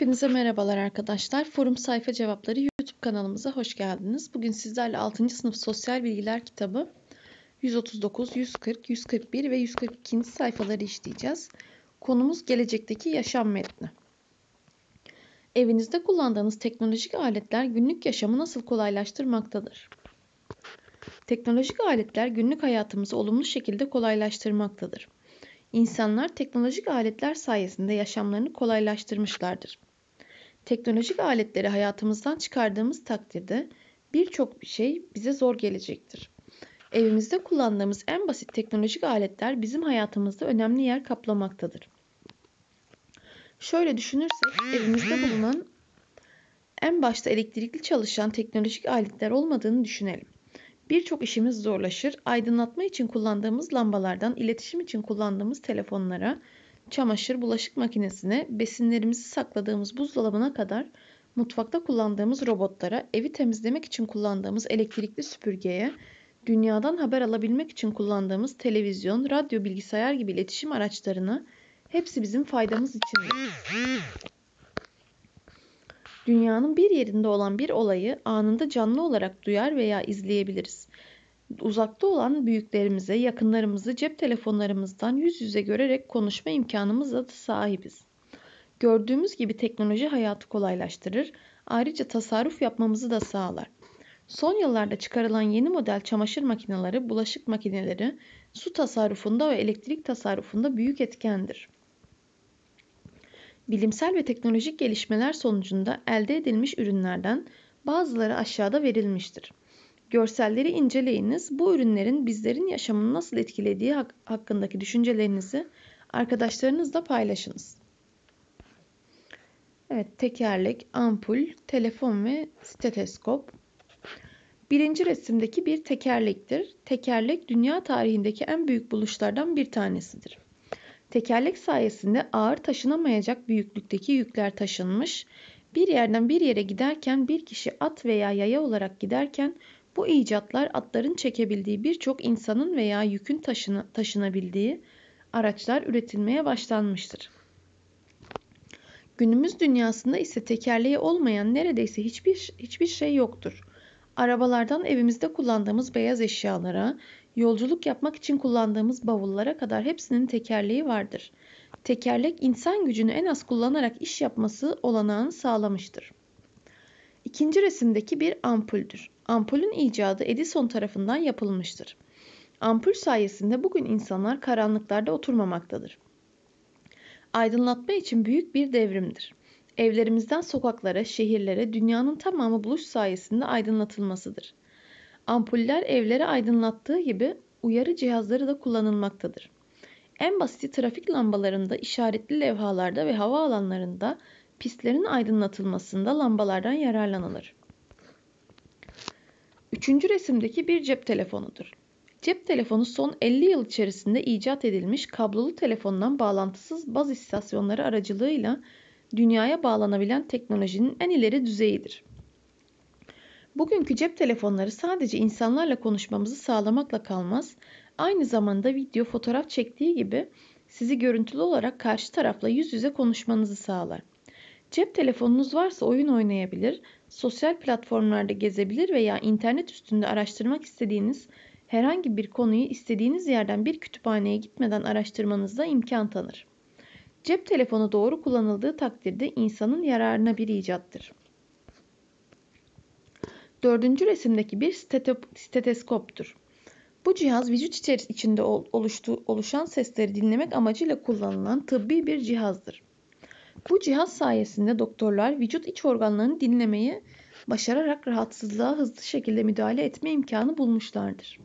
Hepinize merhabalar arkadaşlar. Forum Sayfa Cevapları YouTube kanalımıza hoş geldiniz. Bugün sizlerle 6. sınıf Sosyal Bilgiler kitabı 139, 140, 141 ve 142. sayfaları işleyeceğiz. Konumuz gelecekteki yaşam metni. Evinizde kullandığınız teknolojik aletler günlük yaşamı nasıl kolaylaştırmaktadır? Teknolojik aletler günlük hayatımızı olumlu şekilde kolaylaştırmaktadır. İnsanlar teknolojik aletler sayesinde yaşamlarını kolaylaştırmışlardır. Teknolojik aletleri hayatımızdan çıkardığımız takdirde birçok şey bize zor gelecektir. Evimizde kullandığımız en basit teknolojik aletler bizim hayatımızda önemli yer kaplamaktadır. Şöyle düşünürsek evimizde bulunan en başta elektrikli çalışan teknolojik aletler olmadığını düşünelim. Birçok işimiz zorlaşır. Aydınlatma için kullandığımız lambalardan iletişim için kullandığımız telefonlara, çamaşır, bulaşık makinesine, besinlerimizi sakladığımız buzdolabına kadar mutfakta kullandığımız robotlara, evi temizlemek için kullandığımız elektrikli süpürgeye, dünyadan haber alabilmek için kullandığımız televizyon, radyo, bilgisayar gibi iletişim araçlarına hepsi bizim faydamız için. Dünyanın bir yerinde olan bir olayı anında canlı olarak duyar veya izleyebiliriz uzakta olan büyüklerimize, yakınlarımızı cep telefonlarımızdan yüz yüze görerek konuşma imkanımıza da sahibiz. Gördüğümüz gibi teknoloji hayatı kolaylaştırır, ayrıca tasarruf yapmamızı da sağlar. Son yıllarda çıkarılan yeni model çamaşır makineleri, bulaşık makineleri su tasarrufunda ve elektrik tasarrufunda büyük etkendir. Bilimsel ve teknolojik gelişmeler sonucunda elde edilmiş ürünlerden bazıları aşağıda verilmiştir. Görselleri inceleyiniz. Bu ürünlerin bizlerin yaşamını nasıl etkilediği hakkındaki düşüncelerinizi arkadaşlarınızla paylaşınız. Evet, tekerlek, ampul, telefon ve steteskop. Birinci resimdeki bir tekerlektir. Tekerlek dünya tarihindeki en büyük buluşlardan bir tanesidir. Tekerlek sayesinde ağır taşınamayacak büyüklükteki yükler taşınmış, bir yerden bir yere giderken bir kişi at veya yaya olarak giderken bu icatlar atların çekebildiği birçok insanın veya yükün taşına, taşınabildiği araçlar üretilmeye başlanmıştır. Günümüz dünyasında ise tekerleği olmayan neredeyse hiçbir hiçbir şey yoktur. Arabalardan evimizde kullandığımız beyaz eşyalara, yolculuk yapmak için kullandığımız bavullara kadar hepsinin tekerleği vardır. Tekerlek insan gücünü en az kullanarak iş yapması olanağını sağlamıştır. İkinci resimdeki bir ampuldür. Ampulün icadı Edison tarafından yapılmıştır. Ampul sayesinde bugün insanlar karanlıklarda oturmamaktadır. Aydınlatma için büyük bir devrimdir. Evlerimizden sokaklara, şehirlere, dünyanın tamamı buluş sayesinde aydınlatılmasıdır. Ampuller evlere aydınlattığı gibi uyarı cihazları da kullanılmaktadır. En basiti trafik lambalarında, işaretli levhalarda ve hava alanlarında pistlerin aydınlatılmasında lambalardan yararlanılır. Üçüncü resimdeki bir cep telefonudur. Cep telefonu son 50 yıl içerisinde icat edilmiş kablolu telefondan bağlantısız baz istasyonları aracılığıyla dünyaya bağlanabilen teknolojinin en ileri düzeyidir. Bugünkü cep telefonları sadece insanlarla konuşmamızı sağlamakla kalmaz, aynı zamanda video, fotoğraf çektiği gibi sizi görüntülü olarak karşı tarafla yüz yüze konuşmanızı sağlar. Cep telefonunuz varsa oyun oynayabilir, sosyal platformlarda gezebilir veya internet üstünde araştırmak istediğiniz herhangi bir konuyu istediğiniz yerden bir kütüphaneye gitmeden araştırmanızda imkan tanır. Cep telefonu doğru kullanıldığı takdirde insanın yararına bir icattır. Dördüncü resimdeki bir steteskoptur. Bu cihaz vücut içerisinde oluşan sesleri dinlemek amacıyla kullanılan tıbbi bir cihazdır. Bu cihaz sayesinde doktorlar vücut iç organlarını dinlemeyi başararak rahatsızlığa hızlı şekilde müdahale etme imkanı bulmuşlardır.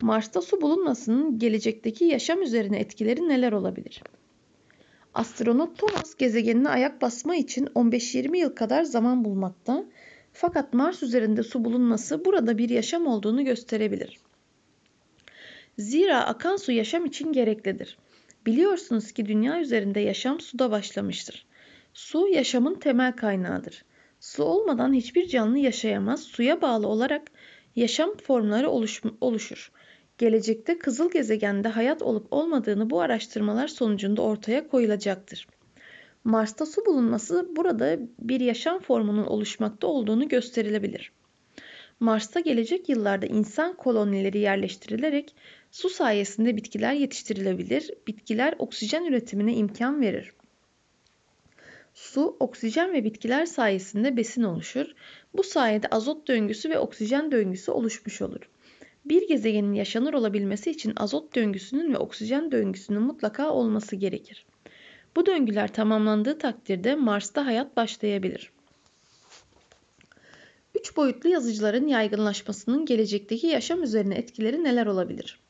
Mars'ta su bulunmasının gelecekteki yaşam üzerine etkileri neler olabilir? Astronot Thomas gezegenine ayak basma için 15-20 yıl kadar zaman bulmakta fakat Mars üzerinde su bulunması burada bir yaşam olduğunu gösterebilir. Zira akan su yaşam için gereklidir. Biliyorsunuz ki dünya üzerinde yaşam suda başlamıştır. Su yaşamın temel kaynağıdır. Su olmadan hiçbir canlı yaşayamaz. Suya bağlı olarak yaşam formları oluş, oluşur. Gelecekte kızıl gezegende hayat olup olmadığını bu araştırmalar sonucunda ortaya koyulacaktır. Mars'ta su bulunması burada bir yaşam formunun oluşmakta olduğunu gösterilebilir. Mars'ta gelecek yıllarda insan kolonileri yerleştirilerek Su sayesinde bitkiler yetiştirilebilir. Bitkiler oksijen üretimine imkan verir. Su, oksijen ve bitkiler sayesinde besin oluşur. Bu sayede azot döngüsü ve oksijen döngüsü oluşmuş olur. Bir gezegenin yaşanır olabilmesi için azot döngüsünün ve oksijen döngüsünün mutlaka olması gerekir. Bu döngüler tamamlandığı takdirde Mars'ta hayat başlayabilir. Üç boyutlu yazıcıların yaygınlaşmasının gelecekteki yaşam üzerine etkileri neler olabilir?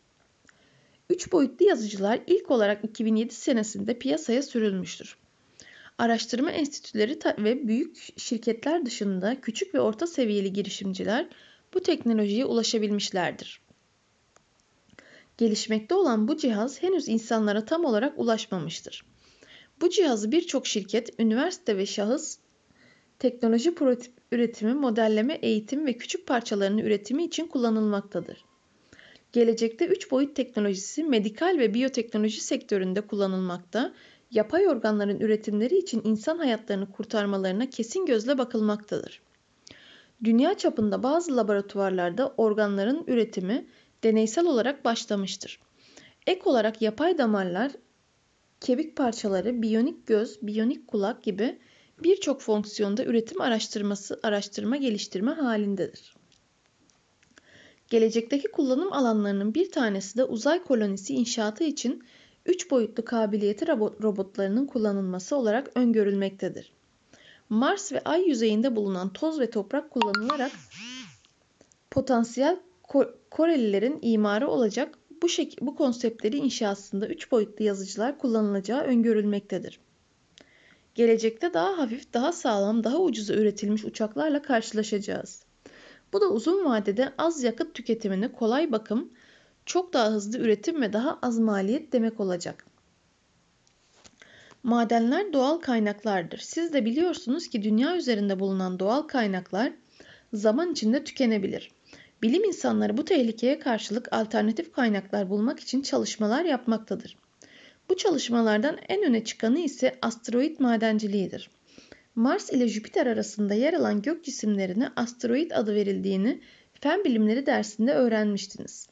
Üç boyutlu yazıcılar ilk olarak 2007 senesinde piyasaya sürülmüştür. Araştırma enstitüleri ve büyük şirketler dışında küçük ve orta seviyeli girişimciler bu teknolojiye ulaşabilmişlerdir. Gelişmekte olan bu cihaz henüz insanlara tam olarak ulaşmamıştır. Bu cihazı birçok şirket, üniversite ve şahıs teknoloji üretimi, modelleme, eğitim ve küçük parçaların üretimi için kullanılmaktadır gelecekte 3 boyut teknolojisi medikal ve biyoteknoloji sektöründe kullanılmakta, yapay organların üretimleri için insan hayatlarını kurtarmalarına kesin gözle bakılmaktadır. Dünya çapında bazı laboratuvarlarda organların üretimi deneysel olarak başlamıştır. Ek olarak yapay damarlar, kemik parçaları, biyonik göz, biyonik kulak gibi birçok fonksiyonda üretim araştırması, araştırma geliştirme halindedir. Gelecekteki kullanım alanlarının bir tanesi de uzay kolonisi inşaatı için 3 boyutlu kabiliyeti robotlarının kullanılması olarak öngörülmektedir. Mars ve Ay yüzeyinde bulunan toz ve toprak kullanılarak potansiyel Korelilerin imarı olacak bu, şek- bu konseptleri inşasında 3 boyutlu yazıcılar kullanılacağı öngörülmektedir. Gelecekte daha hafif, daha sağlam, daha ucuza üretilmiş uçaklarla karşılaşacağız. Bu da uzun vadede az yakıt tüketimini kolay bakım, çok daha hızlı üretim ve daha az maliyet demek olacak. Madenler doğal kaynaklardır. Siz de biliyorsunuz ki dünya üzerinde bulunan doğal kaynaklar zaman içinde tükenebilir. Bilim insanları bu tehlikeye karşılık alternatif kaynaklar bulmak için çalışmalar yapmaktadır. Bu çalışmalardan en öne çıkanı ise asteroid madenciliğidir. Mars ile Jüpiter arasında yer alan gök cisimlerine asteroid adı verildiğini fen bilimleri dersinde öğrenmiştiniz.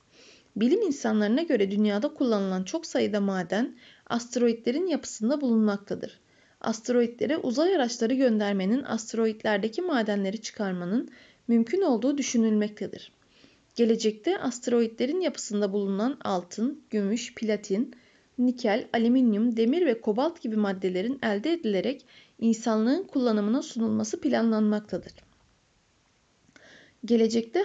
Bilim insanlarına göre dünyada kullanılan çok sayıda maden asteroidlerin yapısında bulunmaktadır. Asteroidlere uzay araçları göndermenin asteroidlerdeki madenleri çıkarmanın mümkün olduğu düşünülmektedir. Gelecekte asteroidlerin yapısında bulunan altın, gümüş, platin, nikel, alüminyum, demir ve kobalt gibi maddelerin elde edilerek insanlığın kullanımına sunulması planlanmaktadır. Gelecekte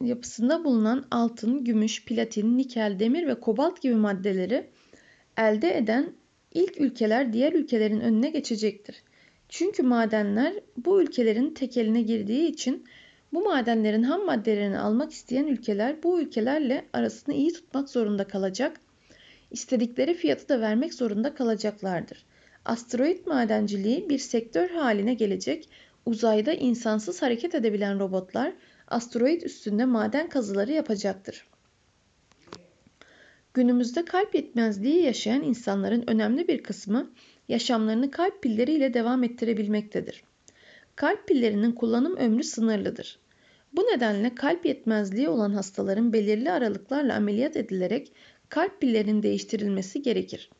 yapısında bulunan altın, gümüş, platin, nikel, demir ve kobalt gibi maddeleri elde eden ilk ülkeler diğer ülkelerin önüne geçecektir. Çünkü madenler bu ülkelerin tekeline girdiği için bu madenlerin ham maddelerini almak isteyen ülkeler bu ülkelerle arasını iyi tutmak zorunda kalacak, istedikleri fiyatı da vermek zorunda kalacaklardır asteroid madenciliği bir sektör haline gelecek, uzayda insansız hareket edebilen robotlar asteroid üstünde maden kazıları yapacaktır. Günümüzde kalp yetmezliği yaşayan insanların önemli bir kısmı yaşamlarını kalp pilleriyle devam ettirebilmektedir. Kalp pillerinin kullanım ömrü sınırlıdır. Bu nedenle kalp yetmezliği olan hastaların belirli aralıklarla ameliyat edilerek kalp pillerinin değiştirilmesi gerekir.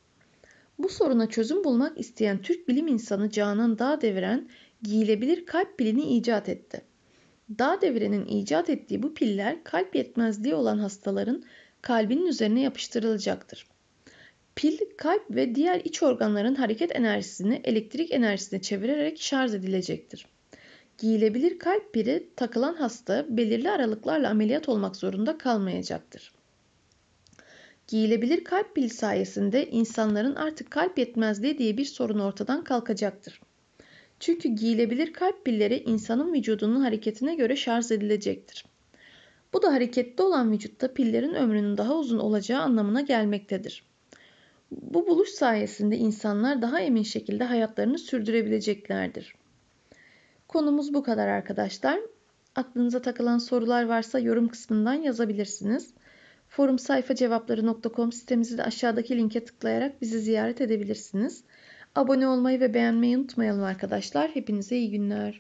Bu soruna çözüm bulmak isteyen Türk bilim insanı Canan Dağdeviren giyilebilir kalp pilini icat etti. Dağdeviren'in icat ettiği bu piller kalp yetmezliği olan hastaların kalbinin üzerine yapıştırılacaktır. Pil kalp ve diğer iç organların hareket enerjisini elektrik enerjisine çevirerek şarj edilecektir. Giyilebilir kalp pili takılan hasta belirli aralıklarla ameliyat olmak zorunda kalmayacaktır. Giyilebilir kalp pili sayesinde insanların artık kalp yetmezliği diye bir sorun ortadan kalkacaktır. Çünkü giyilebilir kalp pilleri insanın vücudunun hareketine göre şarj edilecektir. Bu da hareketli olan vücutta pillerin ömrünün daha uzun olacağı anlamına gelmektedir. Bu buluş sayesinde insanlar daha emin şekilde hayatlarını sürdürebileceklerdir. Konumuz bu kadar arkadaşlar. Aklınıza takılan sorular varsa yorum kısmından yazabilirsiniz. Forum forumsayfacevapları.com sitemizi de aşağıdaki linke tıklayarak bizi ziyaret edebilirsiniz. Abone olmayı ve beğenmeyi unutmayalım arkadaşlar. Hepinize iyi günler.